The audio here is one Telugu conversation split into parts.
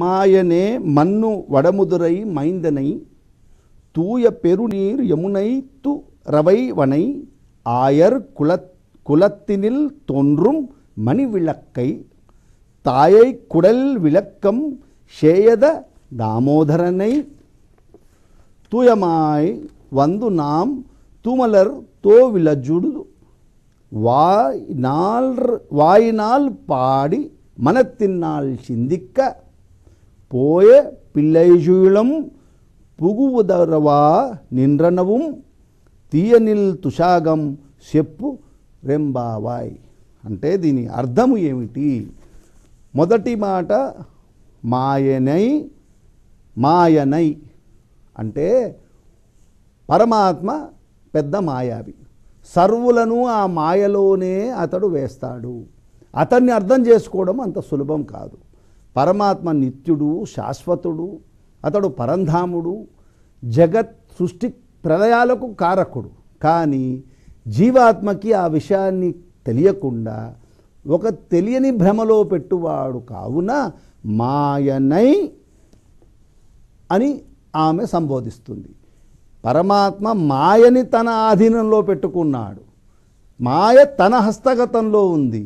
மாயனே மன்னு வடமுதுரை மைந்தனை தூய பெருநீர் யமுனை து ரவைவனை ஆயர் குலத் குலத்தினில் தோன்றும் மணிவிளக்கை தாயை குடல் விளக்கம் சேயத தாமோதரனை தூயமாய் வந்து நாம் தூமலர் தோவிலஜுடு வாய் நாள் வாயினால் பாடி மனத்தினால் சிந்திக்க పోయ పిల్లైజులం పుగువుదరవా நின்றனவும் తీయనిల్ తుషాగం చెప్పు రెంబావాయ్ అంటే దీని అర్థము ఏమిటి మొదటి మాట మాయనై మాయనై అంటే పరమాత్మ పెద్ద మాయావి సర్వులను ఆ మాయలోనే అతడు వేస్తాడు అతన్ని అర్థం చేసుకోవడం అంత సులభం కాదు పరమాత్మ నిత్యుడు శాశ్వతుడు అతడు పరంధాముడు జగత్ సృష్టి ప్రళయాలకు కారకుడు కానీ జీవాత్మకి ఆ విషయాన్ని తెలియకుండా ఒక తెలియని భ్రమలో పెట్టువాడు కావున మాయనై అని ఆమె సంబోధిస్తుంది పరమాత్మ మాయని తన ఆధీనంలో పెట్టుకున్నాడు మాయ తన హస్తగతంలో ఉంది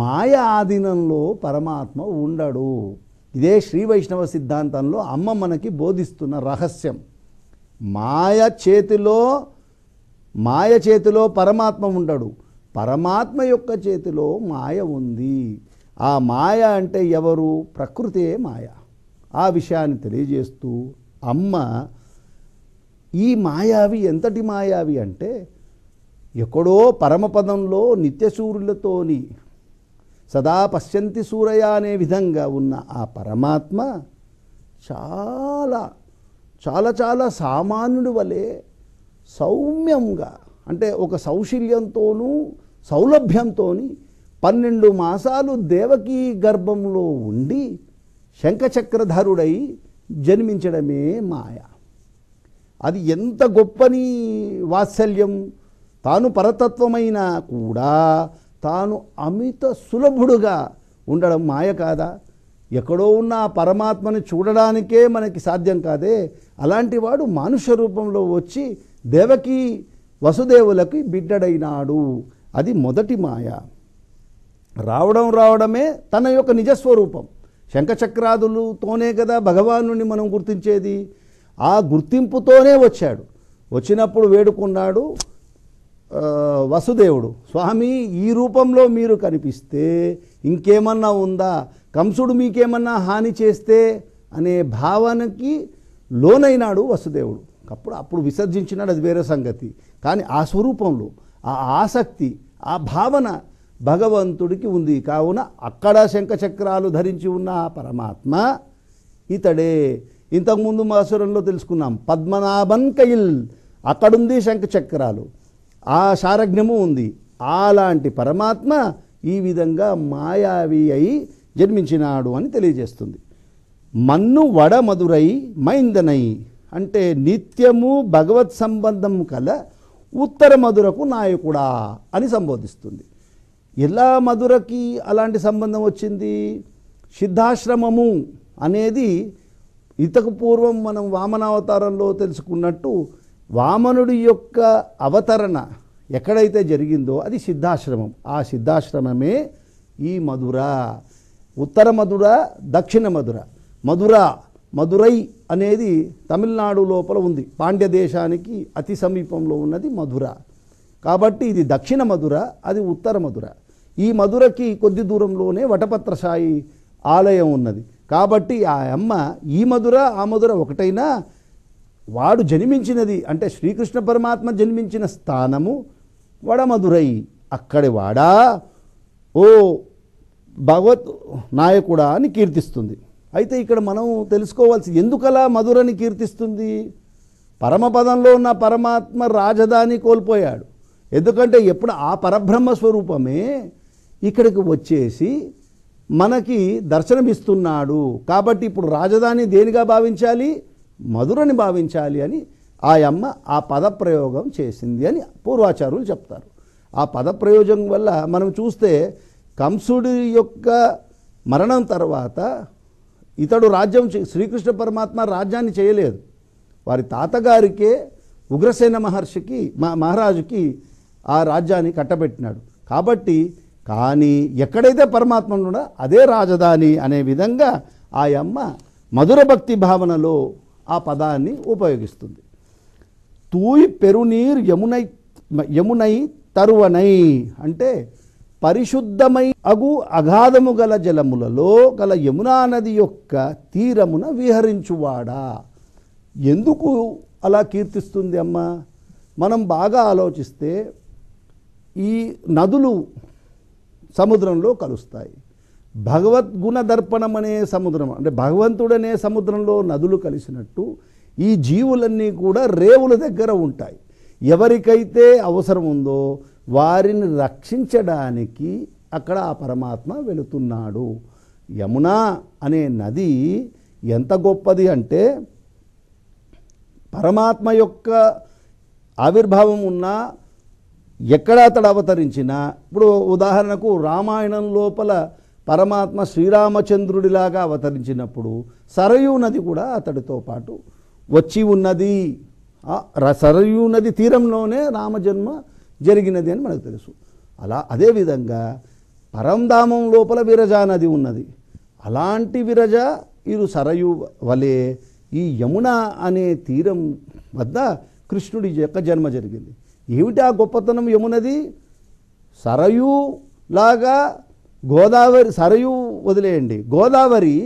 మాయ ఆధీనంలో పరమాత్మ ఉండడు ఇదే శ్రీ వైష్ణవ సిద్ధాంతంలో అమ్మ మనకి బోధిస్తున్న రహస్యం మాయ చేతిలో మాయ చేతిలో పరమాత్మ ఉండడు పరమాత్మ యొక్క చేతిలో మాయ ఉంది ఆ మాయ అంటే ఎవరు ప్రకృతే మాయ ఆ విషయాన్ని తెలియజేస్తూ అమ్మ ఈ మాయావి ఎంతటి మాయావి అంటే ఎక్కడో పరమపదంలో నిత్యసూర్యులతోని సదా పశ్యంతి సూరయ అనే విధంగా ఉన్న ఆ పరమాత్మ చాలా చాలా చాలా సామాన్యుడి వలె సౌమ్యంగా అంటే ఒక సౌశీల్యంతోనూ సౌలభ్యంతో పన్నెండు మాసాలు దేవకీ గర్భంలో ఉండి శంఖచక్రధరుడై జన్మించడమే మాయ అది ఎంత గొప్పని వాత్సల్యం తాను పరతత్వమైనా కూడా తాను అమిత సులభుడుగా ఉండడం మాయ కాదా ఎక్కడో ఉన్న పరమాత్మని చూడడానికే మనకి సాధ్యం కాదే అలాంటి వాడు మానుష్య రూపంలో వచ్చి దేవకి వసుదేవులకి బిడ్డడైనాడు అది మొదటి మాయ రావడం రావడమే తన యొక్క నిజస్వరూపం శంఖచక్రాదులతోనే కదా భగవాను మనం గుర్తించేది ఆ గుర్తింపుతోనే వచ్చాడు వచ్చినప్పుడు వేడుకున్నాడు వసుదేవుడు స్వామి ఈ రూపంలో మీరు కనిపిస్తే ఇంకేమన్నా ఉందా కంసుడు మీకేమన్నా హాని చేస్తే అనే భావనకి లోనైనాడు వసుదేవుడు అప్పుడు అప్పుడు విసర్జించినాడు అది వేరే సంగతి కానీ ఆ స్వరూపంలో ఆ ఆసక్తి ఆ భావన భగవంతుడికి ఉంది కావున అక్కడ శంఖచక్రాలు ధరించి ఉన్న పరమాత్మ ఇతడే ఇంతకుముందు మాసురంలో తెలుసుకున్నాం పద్మనాభన్ కయిల్ అక్కడుంది శంఖచక్రాలు ఆ శారజ్ఞము ఉంది అలాంటి పరమాత్మ ఈ విధంగా మాయావి అయి జన్మించినాడు అని తెలియజేస్తుంది మన్ను వడమధురై మైందనై అంటే నిత్యము భగవత్ సంబంధం కల ఉత్తర మధురకు నాయకుడా అని సంబోధిస్తుంది ఎలా మధురకి అలాంటి సంబంధం వచ్చింది సిద్ధాశ్రమము అనేది ఇతకు పూర్వం మనం వామనావతారంలో తెలుసుకున్నట్టు వామనుడి యొక్క అవతరణ ఎక్కడైతే జరిగిందో అది సిద్ధాశ్రమం ఆ సిద్ధాశ్రమమే ఈ మధుర ఉత్తర మధుర దక్షిణ మధుర మధుర మధురై అనేది తమిళనాడు లోపల ఉంది పాండ్య దేశానికి అతి సమీపంలో ఉన్నది మధుర కాబట్టి ఇది దక్షిణ మధుర అది ఉత్తర మధుర ఈ మధురకి కొద్ది దూరంలోనే వటపత్ర సాయి ఆలయం ఉన్నది కాబట్టి ఆ అమ్మ ఈ మధుర ఆ మధుర ఒకటైనా వాడు జన్మించినది అంటే శ్రీకృష్ణ పరమాత్మ జన్మించిన స్థానము వడమధురై అక్కడి వాడా ఓ భగవత్ నాయకుడా అని కీర్తిస్తుంది అయితే ఇక్కడ మనం తెలుసుకోవాల్సి ఎందుకలా మధురని కీర్తిస్తుంది పరమపదంలో ఉన్న పరమాత్మ రాజధాని కోల్పోయాడు ఎందుకంటే ఎప్పుడు ఆ పరబ్రహ్మ స్వరూపమే ఇక్కడికి వచ్చేసి మనకి దర్శనమిస్తున్నాడు కాబట్టి ఇప్పుడు రాజధాని దేనిగా భావించాలి మధురని భావించాలి అని ఆ అమ్మ ఆ పదప్రయోగం చేసింది అని పూర్వాచారులు చెప్తారు ఆ పదప్రయోగం వల్ల మనం చూస్తే కంసుడి యొక్క మరణం తర్వాత ఇతడు రాజ్యం శ్రీకృష్ణ పరమాత్మ రాజ్యాన్ని చేయలేదు వారి తాతగారికే ఉగ్రసేన మహర్షికి మా మహారాజుకి ఆ రాజ్యాన్ని కట్టబెట్టినాడు కాబట్టి కానీ ఎక్కడైతే పరమాత్మ ఉన్నాడో అదే రాజధాని అనే విధంగా ఆయమ్మ మధుర భక్తి భావనలో ఆ పదాన్ని ఉపయోగిస్తుంది తూయి పెరునీర్ యమునై యమునై తరువనై అంటే పరిశుద్ధమై అగు అగాధము గల జలములలో గల యమునా నది యొక్క తీరమున విహరించువాడా ఎందుకు అలా కీర్తిస్తుంది అమ్మ మనం బాగా ఆలోచిస్తే ఈ నదులు సముద్రంలో కలుస్తాయి భగవద్గుణ దర్పణం అనే సముద్రం అంటే భగవంతుడనే సముద్రంలో నదులు కలిసినట్టు ఈ జీవులన్నీ కూడా రేవుల దగ్గర ఉంటాయి ఎవరికైతే అవసరం ఉందో వారిని రక్షించడానికి అక్కడ ఆ పరమాత్మ వెళుతున్నాడు యమున అనే నది ఎంత గొప్పది అంటే పరమాత్మ యొక్క ఆవిర్భావం ఉన్నా ఎక్కడ అతడు అవతరించినా ఇప్పుడు ఉదాహరణకు రామాయణం లోపల పరమాత్మ శ్రీరామచంద్రుడిలాగా అవతరించినప్పుడు సరయూ నది కూడా అతడితో పాటు వచ్చి ఉన్నది సరయూ నది తీరంలోనే రామజన్మ జరిగినది అని మనకు తెలుసు అలా అదేవిధంగా పరంధామం లోపల విరజా నది ఉన్నది అలాంటి విరజ ఇరు సరయు వలె ఈ యమున అనే తీరం వద్ద కృష్ణుడి యొక్క జన్మ జరిగింది ఏమిటి ఆ గొప్పతనం యమునది సరయులాగా లాగా గోదావరి సరయు వదిలేయండి గోదావరి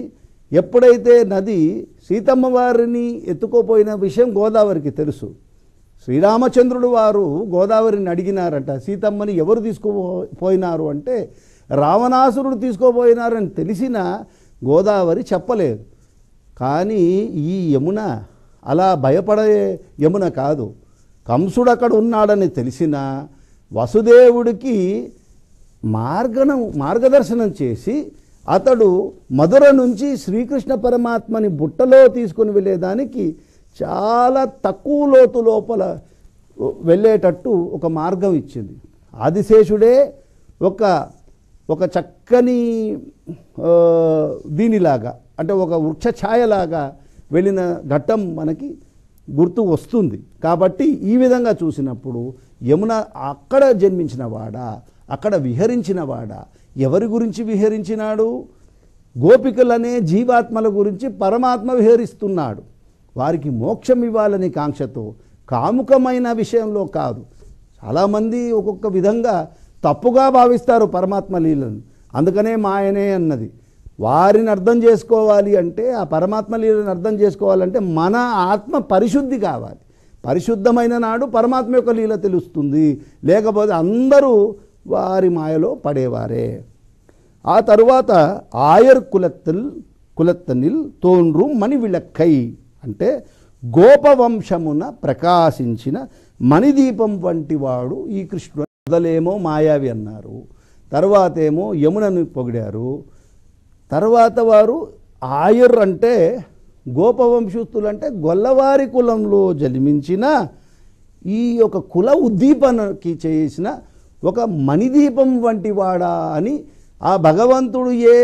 ఎప్పుడైతే నది సీతమ్మ వారిని ఎత్తుకోపోయిన విషయం గోదావరికి తెలుసు శ్రీరామచంద్రుడు వారు గోదావరిని అడిగినారట సీతమ్మని ఎవరు తీసుకుపోయినారు అంటే రావణాసురుడు తీసుకోపోయినారని తెలిసిన గోదావరి చెప్పలేదు కానీ ఈ యమున అలా భయపడే యమున కాదు కంసుడు అక్కడ ఉన్నాడని తెలిసిన వసుదేవుడికి మార్గనం మార్గదర్శనం చేసి అతడు మధుర నుంచి శ్రీకృష్ణ పరమాత్మని బుట్టలో తీసుకుని వెళ్ళేదానికి చాలా తక్కువ లోతు లోపల వెళ్ళేటట్టు ఒక మార్గం ఇచ్చింది ఆదిశేషుడే ఒక ఒక చక్కని దీనిలాగా అంటే ఒక వృక్ష ఛాయలాగా వెళ్ళిన ఘట్టం మనకి గుర్తు వస్తుంది కాబట్టి ఈ విధంగా చూసినప్పుడు యమున అక్కడ జన్మించిన వాడా అక్కడ విహరించినవాడా ఎవరి గురించి విహరించినాడు గోపికలనే జీవాత్మల గురించి పరమాత్మ విహరిస్తున్నాడు వారికి మోక్షం ఇవ్వాలని కాంక్షతో కాముకమైన విషయంలో కాదు చాలామంది ఒక్కొక్క విధంగా తప్పుగా భావిస్తారు పరమాత్మ లీలను అందుకనే మాయనే అన్నది వారిని అర్థం చేసుకోవాలి అంటే ఆ పరమాత్మ లీలను అర్థం చేసుకోవాలంటే మన ఆత్మ పరిశుద్ధి కావాలి పరిశుద్ధమైన నాడు పరమాత్మ యొక్క లీల తెలుస్తుంది లేకపోతే అందరూ వారి మాయలో పడేవారే ఆ తరువాత ఆయర్ కులత్తిల్ కులత్తనిల్ తోన్రు మణివిళక్కై అంటే గోపవంశమున ప్రకాశించిన మణిదీపం వంటి వాడు ఈ కృష్ణుడు మొదలేమో మాయావి అన్నారు తర్వాతేమో యమునని పొగిడారు తర్వాత వారు ఆయర్ అంటే గోపవంశస్థులు అంటే గొల్లవారి కులంలో జన్మించిన ఈ యొక్క కుల ఉద్దీపనకి చేసిన ఒక మణిదీపం వంటివాడా అని ఆ భగవంతుడు ఏ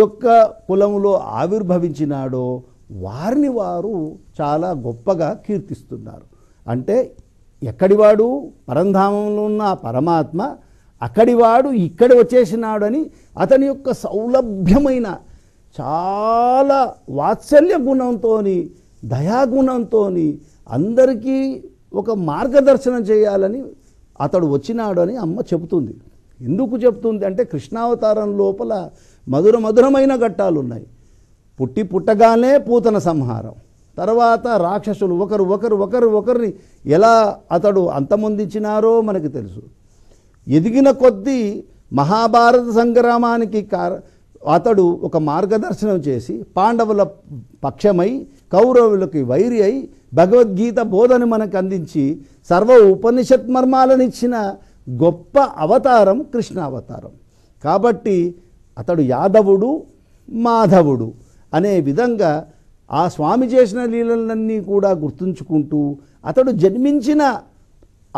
యొక్క కులంలో ఆవిర్భవించినాడో వారిని వారు చాలా గొప్పగా కీర్తిస్తున్నారు అంటే ఎక్కడివాడు పరంధామంలో ఉన్న పరమాత్మ అక్కడివాడు ఇక్కడ వచ్చేసినాడని అతని యొక్క సౌలభ్యమైన చాలా వాత్సల్య గుణంతో దయాగుణంతో అందరికీ ఒక మార్గదర్శనం చేయాలని అతడు వచ్చినాడు అని అమ్మ చెబుతుంది ఎందుకు చెప్తుంది అంటే కృష్ణావతారం లోపల మధుర మధురమైన ఘట్టాలు ఉన్నాయి పుట్టి పుట్టగానే పూతన సంహారం తర్వాత రాక్షసులు ఒకరు ఒకరు ఒకరు ఒకరిని ఎలా అతడు అంతమొందించినారో మనకు తెలుసు ఎదిగిన కొద్దీ మహాభారత సంగ్రామానికి కార అతడు ఒక మార్గదర్శనం చేసి పాండవుల పక్షమై కౌరవులకి వైరి అయి భగవద్గీత బోధను మనకు అందించి సర్వ ఉపనిషత్ మర్మాలను ఇచ్చిన గొప్ప అవతారం కృష్ణ అవతారం కాబట్టి అతడు యాదవుడు మాధవుడు అనే విధంగా ఆ స్వామి చేసిన లీలలన్నీ కూడా గుర్తుంచుకుంటూ అతడు జన్మించిన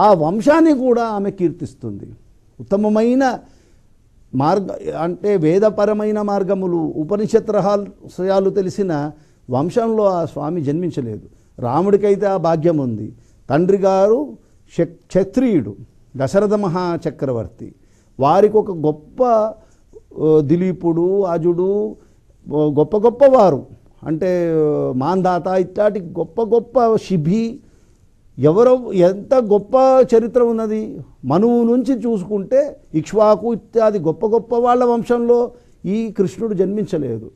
ఆ వంశాన్ని కూడా ఆమె కీర్తిస్తుంది ఉత్తమమైన మార్గ అంటే వేదపరమైన మార్గములు ఉపనిషత్ రహస్యాలు తెలిసిన వంశంలో ఆ స్వామి జన్మించలేదు రాముడికైతే ఆ భాగ్యం ఉంది తండ్రి గారు క్షత్రియుడు దశరథ మహాచక్రవర్తి వారికి ఒక గొప్ప దిలీపుడు అజుడు గొప్ప గొప్ప వారు అంటే మాందాత ఇట్లాంటి గొప్ప గొప్ప శిభి ఎవరో ఎంత గొప్ప చరిత్ర ఉన్నది మనువు నుంచి చూసుకుంటే ఇక్ష్వాకు ఇత్యాది గొప్ప గొప్ప వాళ్ళ వంశంలో ఈ కృష్ణుడు జన్మించలేదు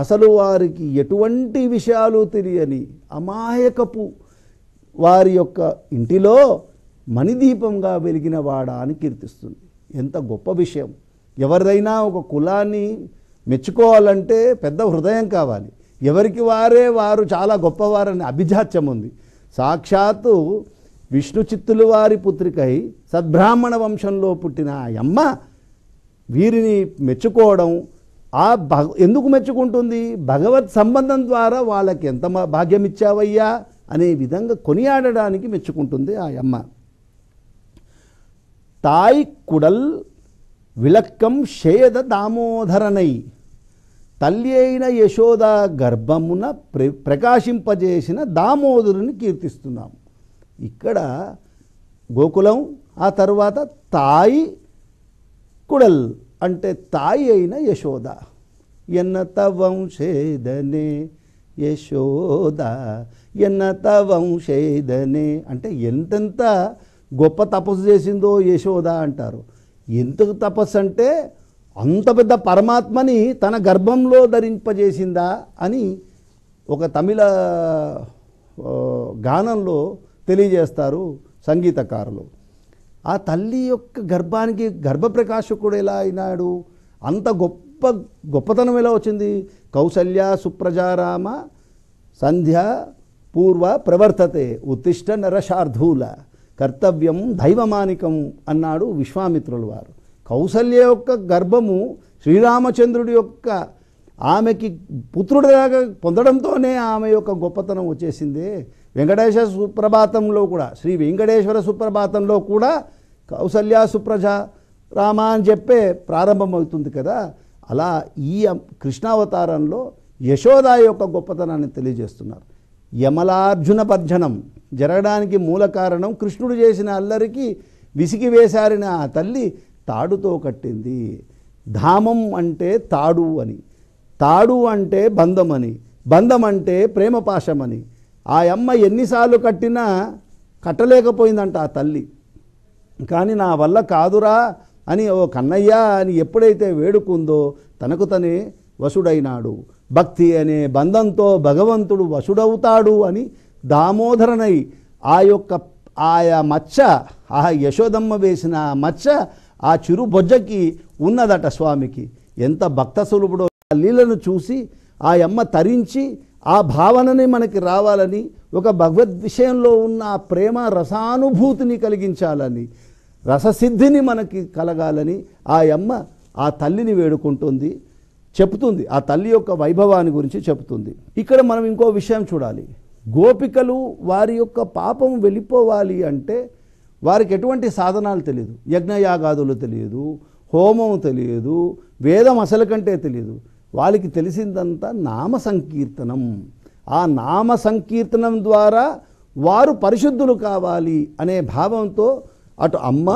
అసలు వారికి ఎటువంటి విషయాలు తెలియని అమాయకపు వారి యొక్క ఇంటిలో మణిదీపంగా వెలిగిన వాడా అని కీర్తిస్తుంది ఎంత గొప్ప విషయం ఎవరిదైనా ఒక కులాన్ని మెచ్చుకోవాలంటే పెద్ద హృదయం కావాలి ఎవరికి వారే వారు చాలా గొప్పవారని అభిజాత్యం ఉంది సాక్షాత్తు విష్ణు చిత్తులు వారి పుత్రికై సద్బ్రాహ్మణ వంశంలో పుట్టిన అమ్మ వీరిని మెచ్చుకోవడం ఆ భగ ఎందుకు మెచ్చుకుంటుంది భగవత్ సంబంధం ద్వారా వాళ్ళకి ఎంత భాగ్యం ఇచ్చావయ్యా అనే విధంగా కొనియాడడానికి మెచ్చుకుంటుంది ఆ అమ్మ తాయి కుడల్ విలక్కం షేద దామోదరనై తల్లి అయిన యశోద గర్భమున ప్ర ప్రకాశింపజేసిన దామోదరుని కీర్తిస్తున్నాం ఇక్కడ గోకులం ఆ తర్వాత తాయి కుడల్ అంటే తాయి అయిన యశోద ఎన్నత వంశేదనే యశోద ఎన్నత వంశేదనే అంటే ఎంతెంత గొప్ప తపస్సు చేసిందో యశోద అంటారు ఎందుకు తపస్సు అంటే అంత పెద్ద పరమాత్మని తన గర్భంలో ధరింపజేసిందా అని ఒక తమిళ గానంలో తెలియజేస్తారు సంగీతకారులు ఆ తల్లి యొక్క గర్భానికి గర్భప్రకాశకుడు ఎలా అయినాడు అంత గొప్ప గొప్పతనం ఎలా వచ్చింది కౌసల్య సుప్రజారామ సంధ్య పూర్వ ప్రవర్తతే ఉత్తిష్ట నరశార్ధూల కర్తవ్యం దైవమానికం అన్నాడు విశ్వామిత్రులు వారు కౌసల్య యొక్క గర్భము శ్రీరామచంద్రుడి యొక్క ఆమెకి పుత్రుడిలాగా పొందడంతోనే ఆమె యొక్క గొప్పతనం వచ్చేసిందే వెంకటేశ్వర సుప్రభాతంలో కూడా శ్రీ వెంకటేశ్వర సుప్రభాతంలో కూడా కౌసల్యా సుప్రజ రామ అని చెప్పే ప్రారంభమవుతుంది కదా అలా ఈ కృష్ణావతారంలో యశోద యొక్క గొప్పతనాన్ని తెలియజేస్తున్నారు యమలార్జున పర్జనం జరగడానికి మూల కారణం కృష్ణుడు చేసిన అల్లరికి విసిగి వేశారిన ఆ తల్లి తాడుతో కట్టింది ధామం అంటే తాడు అని తాడు అంటే బంధం అని బంధం అంటే ప్రేమపాశమని ఆ అమ్మ ఎన్నిసార్లు కట్టినా కట్టలేకపోయిందంట ఆ తల్లి కానీ నా వల్ల కాదురా అని ఓ కన్నయ్య అని ఎప్పుడైతే వేడుకుందో తనకు తనే వసుడైనాడు భక్తి అనే బంధంతో భగవంతుడు వసుడవుతాడు అని దామోదరనై ఆ యొక్క ఆయా మచ్చ ఆ యశోదమ్మ వేసిన ఆ మచ్చ ఆ చిరు బొజ్జకి ఉన్నదట స్వామికి ఎంత భక్త సులుపుడో ఆ లీలను చూసి ఆ అమ్మ తరించి ఆ భావనని మనకి రావాలని ఒక భగవద్ విషయంలో ఉన్న ఆ ప్రేమ రసానుభూతిని కలిగించాలని రససిద్ధిని మనకి కలగాలని ఆ అమ్మ ఆ తల్లిని వేడుకుంటుంది చెప్తుంది ఆ తల్లి యొక్క వైభవాన్ని గురించి చెబుతుంది ఇక్కడ మనం ఇంకో విషయం చూడాలి గోపికలు వారి యొక్క పాపం వెళ్ళిపోవాలి అంటే వారికి ఎటువంటి సాధనాలు తెలియదు యజ్ఞయాగాదులు తెలియదు హోమం తెలియదు వేదం అసలు కంటే తెలియదు వాళ్ళకి తెలిసిందంతా నామ సంకీర్తనం ఆ నామ సంకీర్తనం ద్వారా వారు పరిశుద్ధులు కావాలి అనే భావంతో అటు అమ్మ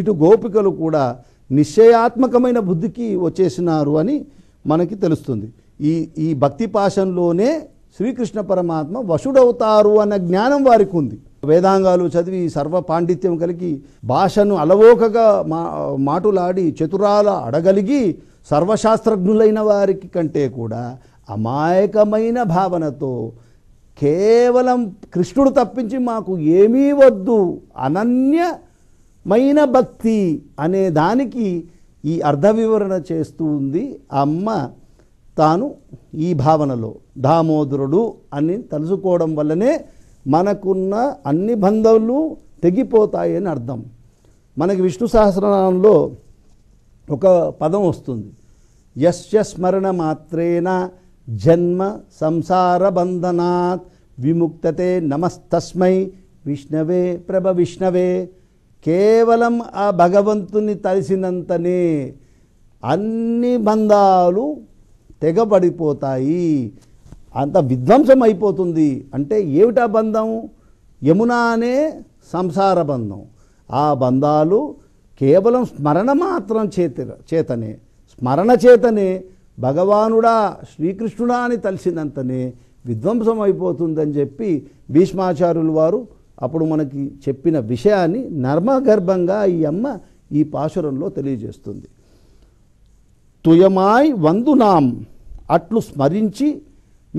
ఇటు గోపికలు కూడా నిశ్చయాత్మకమైన బుద్ధికి వచ్చేసినారు అని మనకి తెలుస్తుంది ఈ ఈ భక్తి పాశంలోనే శ్రీకృష్ణ పరమాత్మ వశుడవుతారు అన్న జ్ఞానం వారికి ఉంది వేదాంగాలు చదివి సర్వ పాండిత్యం కలిగి భాషను అలవోకగా మా మాటులాడి చతురాల అడగలిగి సర్వశాస్త్రజ్ఞులైన వారికి కంటే కూడా అమాయకమైన భావనతో కేవలం కృష్ణుడు తప్పించి మాకు ఏమీ వద్దు అనన్యమైన భక్తి అనే దానికి ఈ అర్థ వివరణ చేస్తూ ఉంది అమ్మ తాను ఈ భావనలో దామోదరుడు అని తలుసుకోవడం వల్లనే మనకున్న అన్ని బంధవులు తెగిపోతాయని అర్థం మనకి విష్ణు సహస్రనామంలో ఒక పదం వస్తుంది యస్య స్మరణ మాత్రేన జన్మ సంసార బంధనాత్ విముక్తతే నమస్తస్మై విష్ణవే ప్రభ విష్ణవే కేవలం ఆ భగవంతుని తలిసినంతనే అన్ని బంధాలు తెగబడిపోతాయి అంత విధ్వంసం అయిపోతుంది అంటే ఏమిటా బంధం యమునానే సంసార బంధం ఆ బంధాలు కేవలం స్మరణ మాత్రం చేత చేతనే స్మరణ చేతనే భగవానుడా శ్రీకృష్ణుడా అని తలిసినంతనే విధ్వంసం అయిపోతుందని చెప్పి భీష్మాచార్యులు వారు అప్పుడు మనకి చెప్పిన విషయాన్ని నర్మగర్భంగా ఈ అమ్మ ఈ పాశురంలో తెలియజేస్తుంది తుయమాయ్ వందునాం అట్లు స్మరించి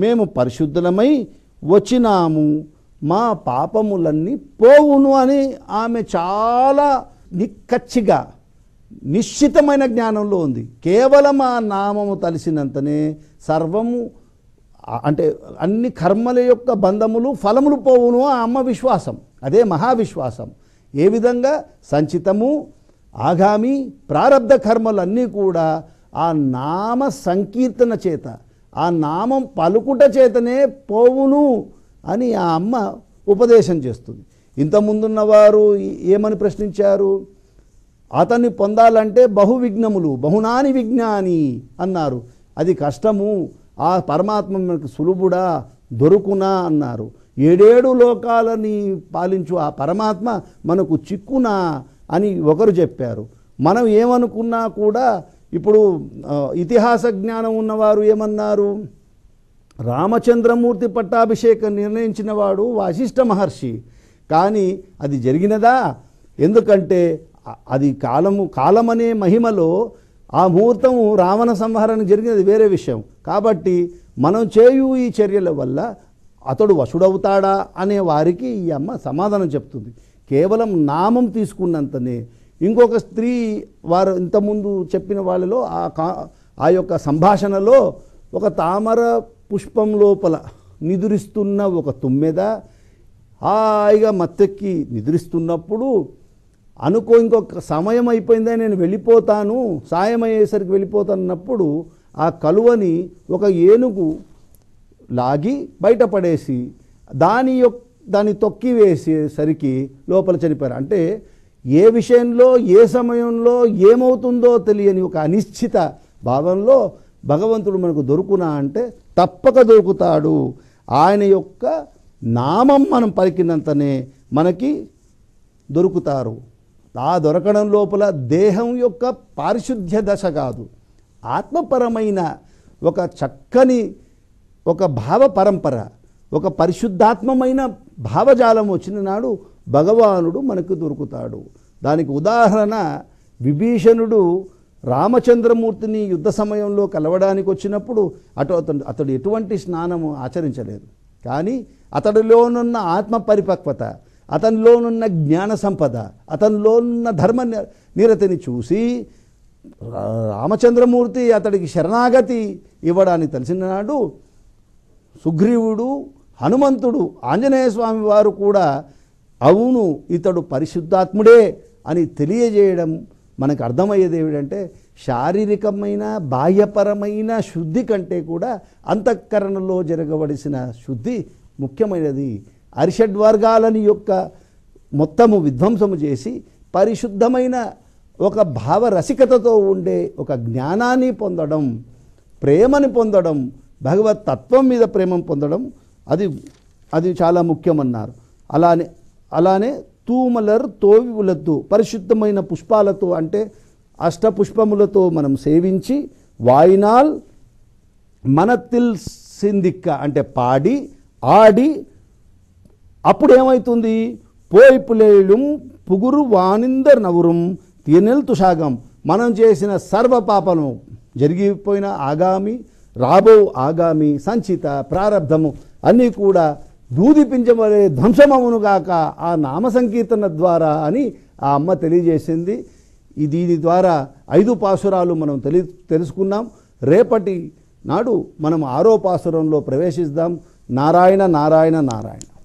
మేము పరిశుద్ధమై వచ్చినాము మా పాపములన్నీ పోవును అని ఆమె చాలా నిక్కచ్చిగా నిశ్చితమైన జ్ఞానంలో ఉంది కేవలం ఆ నామము తలిసినంతనే సర్వము అంటే అన్ని కర్మల యొక్క బంధములు ఫలములు పోవును ఆ అమ్మ విశ్వాసం అదే మహావిశ్వాసం ఏ విధంగా సంచితము ఆగామి ప్రారంధ కర్మలన్నీ కూడా ఆ నామ సంకీర్తన చేత ఆ నామం పలుకుట చేతనే పోవును అని ఆ అమ్మ ఉపదేశం చేస్తుంది ఇంత వారు ఏమని ప్రశ్నించారు అతన్ని పొందాలంటే బహు విఘ్నములు బహునాని విజ్ఞాని అన్నారు అది కష్టము ఆ పరమాత్మ మనకు సులుబుడా దొరుకునా అన్నారు ఏడేడు లోకాలని పాలించు ఆ పరమాత్మ మనకు చిక్కునా అని ఒకరు చెప్పారు మనం ఏమనుకున్నా కూడా ఇప్పుడు ఇతిహాస జ్ఞానం ఉన్నవారు ఏమన్నారు రామచంద్రమూర్తి పట్టాభిషేకం నిర్ణయించినవాడు వాసిష్ఠ మహర్షి కానీ అది జరిగినదా ఎందుకంటే అది కాలము కాలమనే మహిమలో ఆ ముహూర్తము రావణ సంహరణ జరిగినది వేరే విషయం కాబట్టి మనం చేయు ఈ చర్యల వల్ల అతడు వశుడవుతాడా అనే వారికి ఈ అమ్మ సమాధానం చెప్తుంది కేవలం నామం తీసుకున్నంతనే ఇంకొక స్త్రీ వారు ఇంతకుముందు చెప్పిన వాళ్ళలో ఆ కా ఆ యొక్క సంభాషణలో ఒక తామర పుష్పం లోపల నిదురిస్తున్న ఒక తుమ్మెద హాయిగా మత్తెక్కి నిద్రిస్తున్నప్పుడు అనుకో ఇంకొక సమయం అయిపోయిందని నేను వెళ్ళిపోతాను సాయం అయ్యేసరికి వెళ్ళిపోతానన్నప్పుడు ఆ కలువని ఒక ఏనుగు లాగి బయటపడేసి దాని యొక్క దాన్ని తొక్కి వేసేసరికి లోపల చనిపోయారు అంటే ఏ విషయంలో ఏ సమయంలో ఏమవుతుందో తెలియని ఒక అనిశ్చిత భావంలో భగవంతుడు మనకు దొరుకునా అంటే తప్పక దొరుకుతాడు ఆయన యొక్క నామం మనం పలికినంతనే మనకి దొరుకుతారు ఆ దొరకడం లోపల దేహం యొక్క పారిశుద్ధ్య దశ కాదు ఆత్మపరమైన ఒక చక్కని ఒక భావ పరంపర ఒక పరిశుద్ధాత్మమైన భావజాలం వచ్చిన నాడు భగవానుడు మనకు దొరుకుతాడు దానికి ఉదాహరణ విభీషణుడు రామచంద్రమూర్తిని యుద్ధ సమయంలో కలవడానికి వచ్చినప్పుడు అటు అతడు అతడు ఎటువంటి స్నానము ఆచరించలేదు కానీ అతడిలోనున్న ఆత్మ పరిపక్వత అతనిలోనున్న జ్ఞాన సంపద అతనిలోనున్న ధర్మ నిరతిని చూసి రామచంద్రమూర్తి అతడికి శరణాగతి ఇవ్వడానికి తెలిసినాడు సుగ్రీవుడు హనుమంతుడు ఆంజనేయ స్వామి వారు కూడా అవును ఇతడు పరిశుద్ధాత్ముడే అని తెలియజేయడం మనకు అర్థమయ్యేది ఏమిటంటే శారీరకమైన బాహ్యపరమైన శుద్ధి కంటే కూడా అంతఃకరణలో జరగవలసిన శుద్ధి ముఖ్యమైనది అరిషడ్ వర్గాలని యొక్క మొత్తము విధ్వంసము చేసి పరిశుద్ధమైన ఒక భావరసికతతో ఉండే ఒక జ్ఞానాన్ని పొందడం ప్రేమని పొందడం భగవత్ తత్వం మీద ప్రేమను పొందడం అది అది చాలా ముఖ్యమన్నారు అలానే అలానే తూమలర్ తోవివులతో పరిశుద్ధమైన పుష్పాలతో అంటే అష్టపుష్పములతో మనం సేవించి వాయినాల్ మనతిల్ సిందిక్క అంటే పాడి ఆడి అప్పుడు ఏమవుతుంది పుగురు వానిందర్ తినెల్ తుషాగం మనం చేసిన సర్వ జరిగిపోయిన ఆగామి రాబో ఆగామి సంచిత ప్రారంధము అన్నీ కూడా ధ్వంసమమును గాక ఆ నామ సంకీర్తన ద్వారా అని ఆ అమ్మ తెలియజేసింది దీని ద్వారా ఐదు పాసురాలు మనం తెలి తెలుసుకున్నాం రేపటి నాడు మనం ఆరో పాసురంలో ప్రవేశిద్దాం నారాయణ నారాయణ నారాయణ